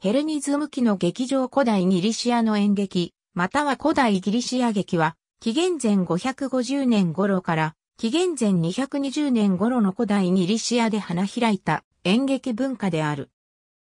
ヘルニズム期の劇場古代ギリシアの演劇、または古代ギリシア劇は、紀元前550年頃から紀元前220年頃の古代ギリシアで花開いた演劇文化である。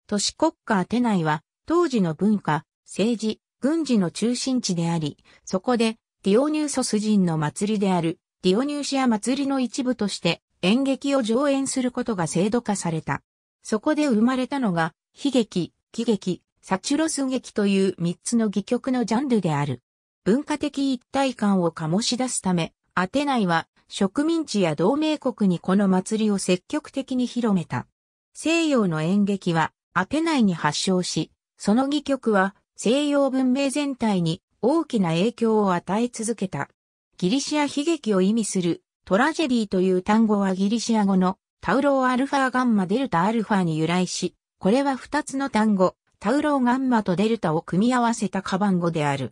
都市国家アテナイは当時の文化、政治、軍事の中心地であり、そこでディオニューソス人の祭りであるディオニューシア祭りの一部として演劇を上演することが制度化された。そこで生まれたのが悲劇、喜劇、サチュロス劇という三つの戯曲のジャンルである。文化的一体感を醸し出すため、アテナイは植民地や同盟国にこの祭りを積極的に広めた。西洋の演劇はアテナイに発祥し、その戯曲は西洋文明全体に大きな影響を与え続けた。ギリシア悲劇を意味するトラジェリーという単語はギリシア語のタウローアルファガンマデルタアルファに由来し、これは二つの単語、タウローガンマとデルタを組み合わせたカバン語である。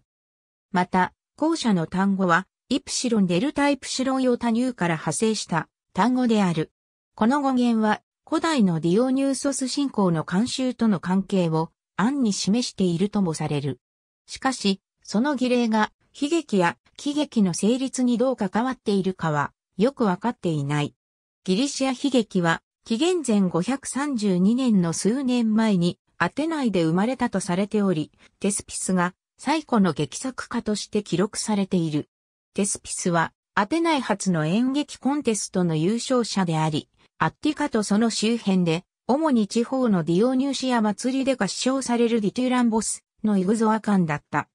また、後者の単語は、イプシロンデルタイプシロン用多乳から派生した単語である。この語源は、古代のディオニューソス信仰の慣習との関係を暗に示しているともされる。しかし、その儀礼が悲劇や喜劇の成立にどう関わっているかはよくわかっていない。ギリシア悲劇は紀元前532年の数年前にアテナイで生まれたとされており、テスピスが最古の劇作家として記録されている。テスピスはアテナイ発の演劇コンテストの優勝者であり、アッティカとその周辺で、主に地方のディオニューシア祭りで合唱されるディトゥーランボスのイグゾア館だった。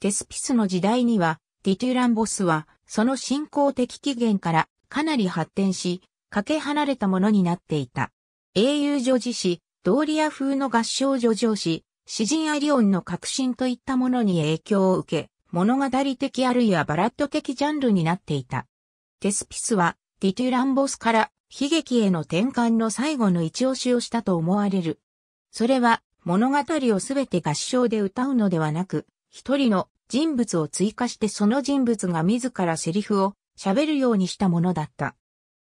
テスピスの時代には、ディトゥーランボスは、その信仰的起源からかなり発展し、かけ離れたものになっていた。英雄女子誌、ドーリア風の合唱女上子、詩人アリオンの革新といったものに影響を受け、物語的あるいはバラッド的ジャンルになっていた。テスピスは、ディトゥランボスから悲劇への転換の最後の一押しをしたと思われる。それは、物語をすべて合唱で歌うのではなく、一人の人物を追加してその人物が自らセリフを喋るようにしたものだった。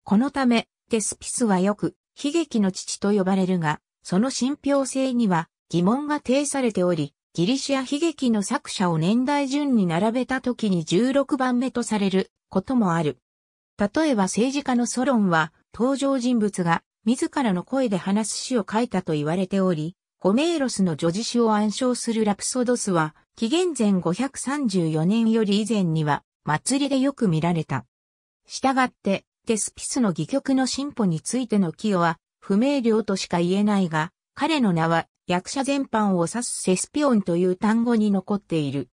このため、テスピスはよく、悲劇の父と呼ばれるが、その信憑性には疑問が呈されており、ギリシア悲劇の作者を年代順に並べた時に16番目とされることもある。例えば政治家のソロンは、登場人物が自らの声で話す詩を書いたと言われており、ホメーロスの叙事詩を暗唱するラプソドスは、紀元前534年より以前には、祭りでよく見られた。したがって、テスピスの戯曲の進歩についての寄与は不明瞭としか言えないが、彼の名は役者全般を指すセスピオンという単語に残っている。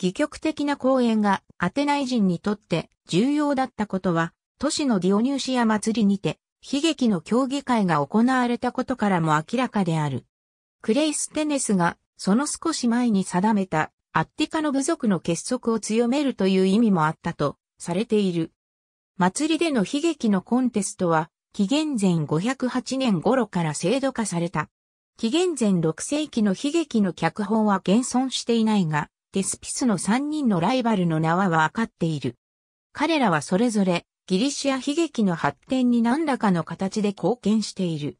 戯曲的な講演がアテナイ人にとって重要だったことは、都市のディオニューシア祭りにて、悲劇の競技会が行われたことからも明らかである。クレイステネスがその少し前に定めたアッティカの部族の結束を強めるという意味もあったとされている。祭りでの悲劇のコンテストは、紀元前508年頃から制度化された。紀元前6世紀の悲劇の脚本は現存していないが、テスピスの3人のライバルの名はわかっている。彼らはそれぞれギリシア悲劇の発展に何らかの形で貢献している。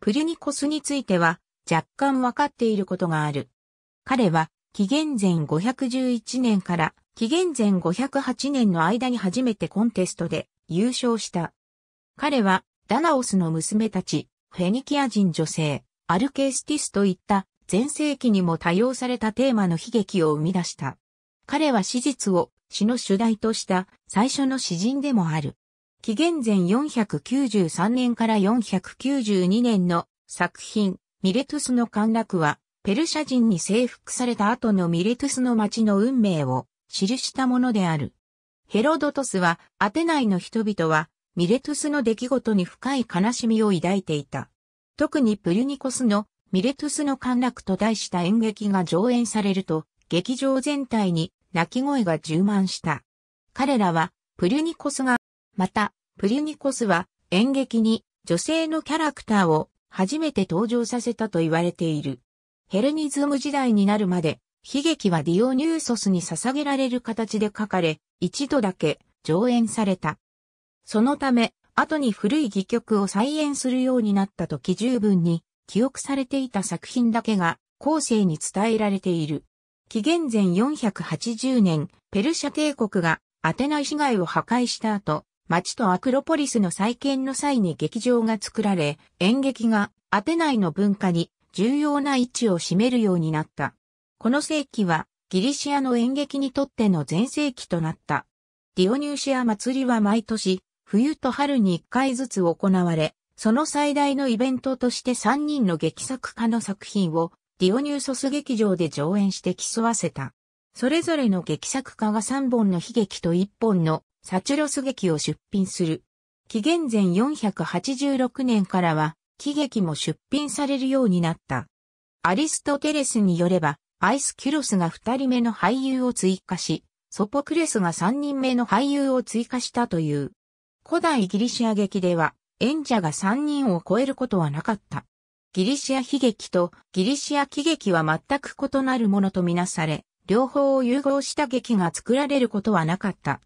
プリュニコスについては若干わかっていることがある。彼は紀元前511年から紀元前508年の間に初めてコンテストで優勝した。彼はダナオスの娘たち、フェニキア人女性、アルケースティスといった前世紀にも多用されたテーマの悲劇を生み出した。彼は史実を詩の主題とした最初の詩人でもある。紀元前493年から492年の作品ミレトゥスの陥落はペルシャ人に征服された後のミレトゥスの町の運命を記したものである。ヘロドトスは、アテナイの人々は、ミレトゥスの出来事に深い悲しみを抱いていた。特にプリュニコスのミレトゥスの陥落と題した演劇が上演されると、劇場全体に泣き声が充満した。彼らは、プリュニコスが、また、プリュニコスは演劇に女性のキャラクターを初めて登場させたと言われている。ヘルニズム時代になるまで悲劇はディオニューソスに捧げられる形で書かれ、一度だけ上演された。そのため、後に古い戯曲を再演するようになった時十分に記憶されていた作品だけが後世に伝えられている。紀元前480年、ペルシャ帝国がアテナ市街を破壊した後、町とアクロポリスの再建の際に劇場が作られ、演劇がアテナイの文化に重要な位置を占めるようになった。この世紀はギリシアの演劇にとっての前世紀となった。ディオニューシア祭りは毎年、冬と春に1回ずつ行われ、その最大のイベントとして3人の劇作家の作品をディオニューソス劇場で上演して競わせた。それぞれの劇作家が3本の悲劇と1本のサチュロス劇を出品する。紀元前486年からは、喜劇も出品されるようになった。アリストテレスによれば、アイスキュロスが2人目の俳優を追加し、ソポクレスが3人目の俳優を追加したという。古代ギリシア劇では演者が3人を超えることはなかった。ギリシア悲劇とギリシア喜劇は全く異なるものとみなされ、両方を融合した劇が作られることはなかった。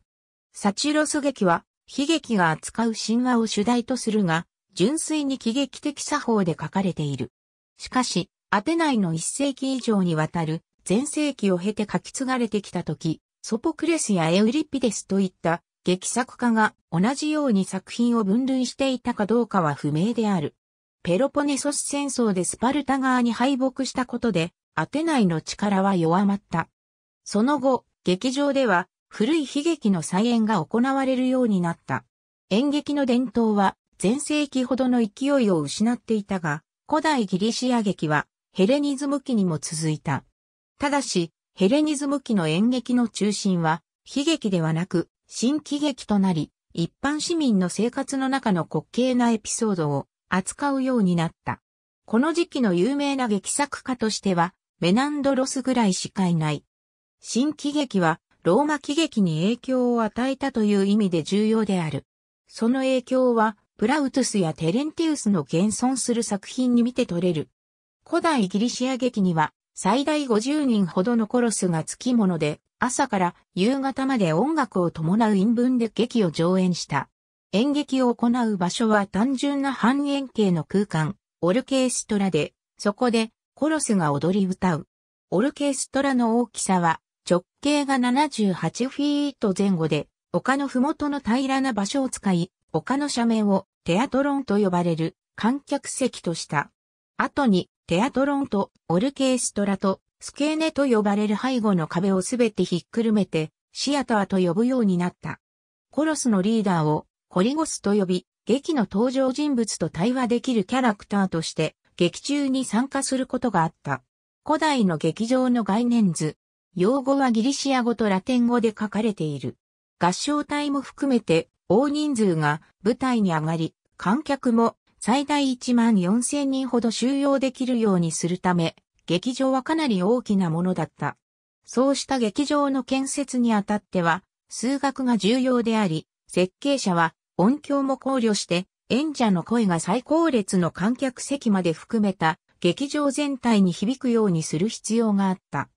サチュロス劇は悲劇が扱う神話を主題とするが、純粋に喜劇的作法で書かれている。しかし、アテナイの一世紀以上にわたる前世紀を経て書き継がれてきたとき、ソポクレスやエウリピデスといった劇作家が同じように作品を分類していたかどうかは不明である。ペロポネソス戦争でスパルタ側に敗北したことで、アテナイの力は弱まった。その後、劇場では古い悲劇の再演が行われるようになった。演劇の伝統は前世紀ほどの勢いを失っていたが、古代ギリシア劇はヘレニズム期にも続いた。ただし、ヘレニズム期の演劇の中心は、悲劇ではなく、新喜劇となり、一般市民の生活の中の滑稽なエピソードを扱うようになった。この時期の有名な劇作家としては、メナンドロスぐらいしかいない。新喜劇は、ローマ喜劇に影響を与えたという意味で重要である。その影響は、プラウトゥスやテレンティウスの現存する作品に見て取れる。古代ギリシア劇には、最大50人ほどのコロスが付き物で、朝から夕方まで音楽を伴う陰文で劇を上演した。演劇を行う場所は単純な半円形の空間、オルケーストラで、そこでコロスが踊り歌う。オルケーストラの大きさは直径が78フィート前後で、丘の麓の平らな場所を使い、丘の斜面をテアトロンと呼ばれる観客席とした。後にテアトロンとオルケーストラとスケーネと呼ばれる背後の壁をすべてひっくるめてシアターと呼ぶようになった。コロスのリーダーをコリゴスと呼び、劇の登場人物と対話できるキャラクターとして劇中に参加することがあった。古代の劇場の概念図。用語はギリシア語とラテン語で書かれている。合唱隊も含めて大人数が舞台に上がり、観客も最大1万4000人ほど収容できるようにするため、劇場はかなり大きなものだった。そうした劇場の建設にあたっては、数学が重要であり、設計者は音響も考慮して、演者の声が最高列の観客席まで含めた劇場全体に響くようにする必要があった。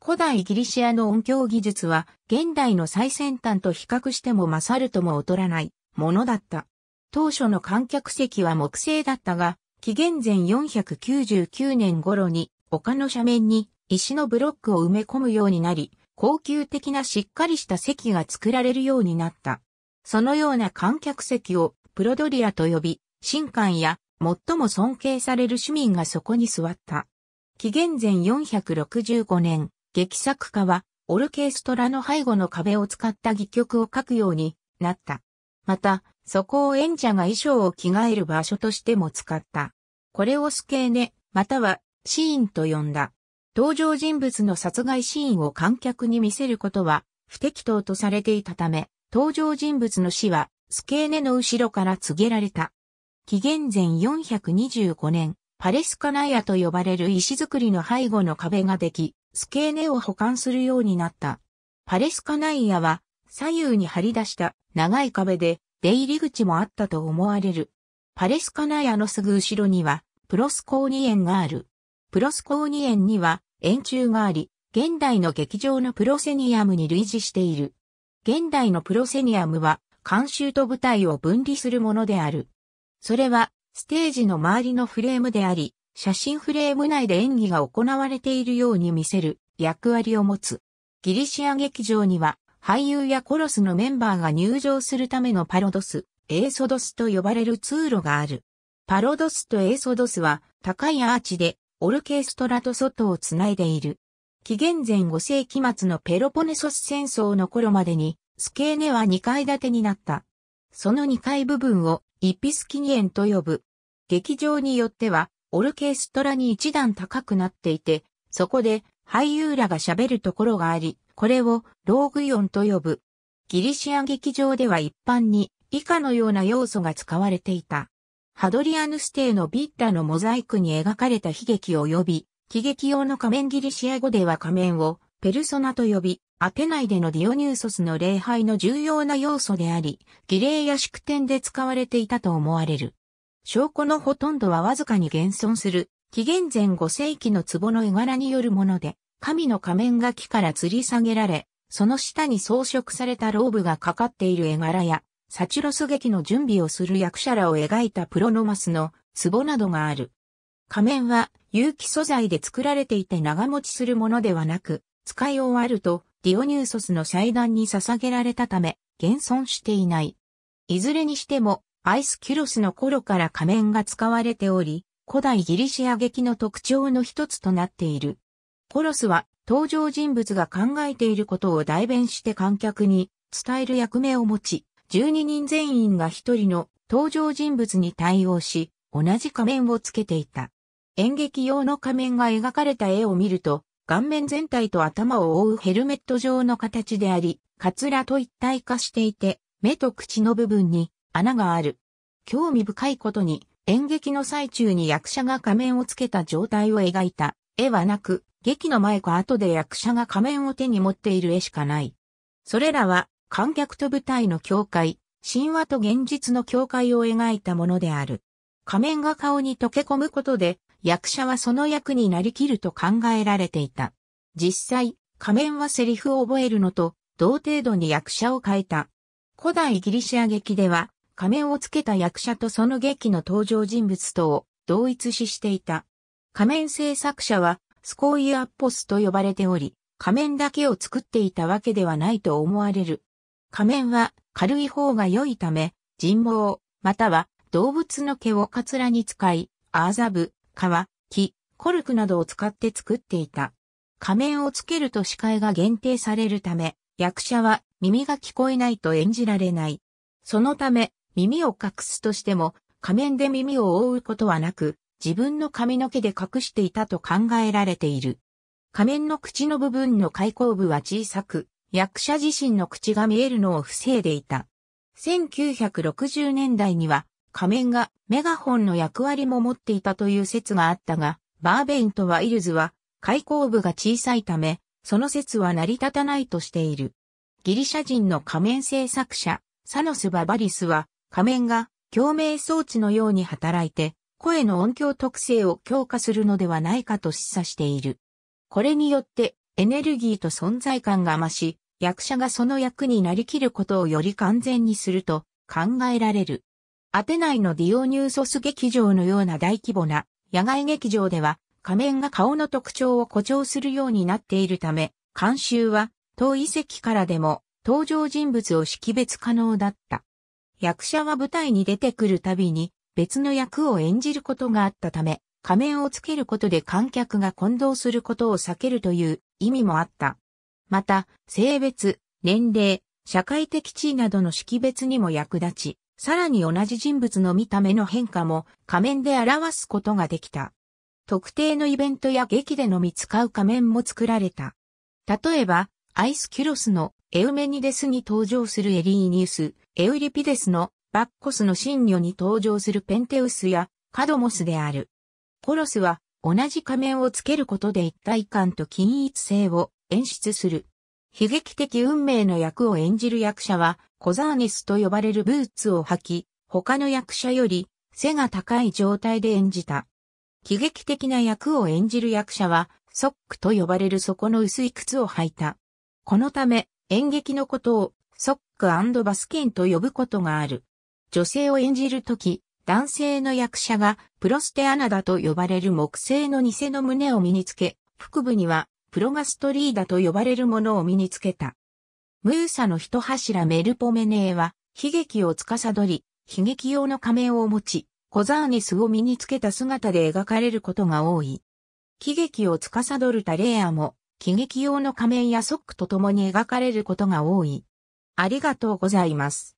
古代ギリシアの音響技術は現代の最先端と比較しても勝るとも劣らないものだった。当初の観客席は木製だったが、紀元前499年頃に丘の斜面に石のブロックを埋め込むようになり、高級的なしっかりした席が作られるようになった。そのような観客席をプロドリアと呼び、神官や最も尊敬される市民がそこに座った。紀元前465年、劇作家はオルケストラの背後の壁を使った戯曲を書くようになった。また、そこを演者が衣装を着替える場所としても使った。これをスケーネ、またはシーンと呼んだ。登場人物の殺害シーンを観客に見せることは不適当とされていたため、登場人物の死はスケーネの後ろから告げられた。紀元前425年、パレスカナヤと呼ばれる石造りの背後の壁ができ、スケーネを保管するようになった。パレスカナイアは左右に張り出した長い壁で出入り口もあったと思われる。パレスカナヤのすぐ後ろには、プロスコーニ園がある。プロスコーニ園には、円柱があり、現代の劇場のプロセニアムに類似している。現代のプロセニアムは、監修と舞台を分離するものである。それは、ステージの周りのフレームであり、写真フレーム内で演技が行われているように見せる役割を持つ。ギリシア劇場には俳優やコロスのメンバーが入場するためのパロドス、エーソドスと呼ばれる通路がある。パロドスとエーソドスは高いアーチでオルケストラと外をつないでいる。紀元前5世紀末のペロポネソス戦争の頃までにスケーネは2階建てになった。その2階部分をイピスキニエンと呼ぶ。劇場によってはオルケストラに一段高くなっていて、そこで俳優らが喋るところがあり、これをローグイオンと呼ぶ。ギリシア劇場では一般に以下のような要素が使われていた。ハドリアヌス帝のビッラのモザイクに描かれた悲劇を呼び、喜劇用の仮面ギリシア語では仮面をペルソナと呼び、アテナイでのディオニューソスの礼拝の重要な要素であり、儀礼や祝典で使われていたと思われる。証拠のほとんどはわずかに現存する、紀元前5世紀の壺の絵柄によるもので、神の仮面が木から吊り下げられ、その下に装飾されたローブがかかっている絵柄や、サチュロス劇の準備をする役者らを描いたプロノマスの壺などがある。仮面は有機素材で作られていて長持ちするものではなく、使い終わるとディオニューソスの祭壇に捧げられたため、現存していない。いずれにしても、アイスキュロスの頃から仮面が使われており、古代ギリシア劇の特徴の一つとなっている。コロスは登場人物が考えていることを代弁して観客に伝える役目を持ち、12人全員が1人の登場人物に対応し、同じ仮面をつけていた。演劇用の仮面が描かれた絵を見ると、顔面全体と頭を覆うヘルメット状の形であり、カツラと一体化していて、目と口の部分に穴がある。興味深いことに、演劇の最中に役者が仮面をつけた状態を描いた絵はなく、劇の前か後で役者が仮面を手に持っている絵しかない。それらは、観客と舞台の境界、神話と現実の境界を描いたものである。仮面が顔に溶け込むことで、役者はその役になりきると考えられていた。実際、仮面はセリフを覚えるのと、同程度に役者を変えた。古代ギリシア劇では、仮面をつけた役者とその劇の登場人物とを同一視していた。仮面製作者はスコイアッポスと呼ばれており、仮面だけを作っていたわけではないと思われる。仮面は軽い方が良いため、人毛、または動物の毛をカツラに使い、アーザブ、皮、木、コルクなどを使って作っていた。仮面をつけると視界が限定されるため、役者は耳が聞こえないと演じられない。そのため、耳を隠すとしても、仮面で耳を覆うことはなく、自分の髪の毛で隠していたと考えられている。仮面の口の部分の開口部は小さく、役者自身の口が見えるのを防いでいた。1960年代には仮面がメガホンの役割も持っていたという説があったが、バーベインとワイルズは開口部が小さいため、その説は成り立たないとしている。ギリシャ人の仮面制作者、サノス・ババリスは仮面が共鳴装置のように働いて、声の音響特性を強化するのではないかと示唆している。これによってエネルギーと存在感が増し、役者がその役になりきることをより完全にすると考えられる。アテナイのディオニューソス劇場のような大規模な野外劇場では仮面が顔の特徴を誇張するようになっているため、監修は遠い席からでも登場人物を識別可能だった。役者は舞台に出てくるたびに別の役を演じることがあったため、仮面をつけることで観客が混同することを避けるという意味もあった。また、性別、年齢、社会的地位などの識別にも役立ち、さらに同じ人物の見た目の変化も仮面で表すことができた。特定のイベントや劇でのみ使う仮面も作られた。例えば、アイスキュロスのエウメニデスに登場するエリーニウス、エウリピデスのバッコスの神女に登場するペンテウスやカドモスである。コロスは同じ仮面をつけることで一体感と均一性を演出する。悲劇的運命の役を演じる役者はコザーニスと呼ばれるブーツを履き、他の役者より背が高い状態で演じた。喜劇的な役を演じる役者は、ソックと呼ばれる底の薄い靴を履いた。このため、演劇のことを、ソックバスキンと呼ぶことがある。女性を演じるとき、男性の役者がプロステアナダと呼ばれる木製の偽の胸を身につけ、腹部にはプロガストリーダと呼ばれるものを身につけた。ムーサの一柱メルポメネーは悲劇を司り、悲劇用の仮面を持ち、コザーネスを身につけた姿で描かれることが多い。喜劇を司るタレアも、喜劇用の仮面やソックと共に描かれることが多い。ありがとうございます。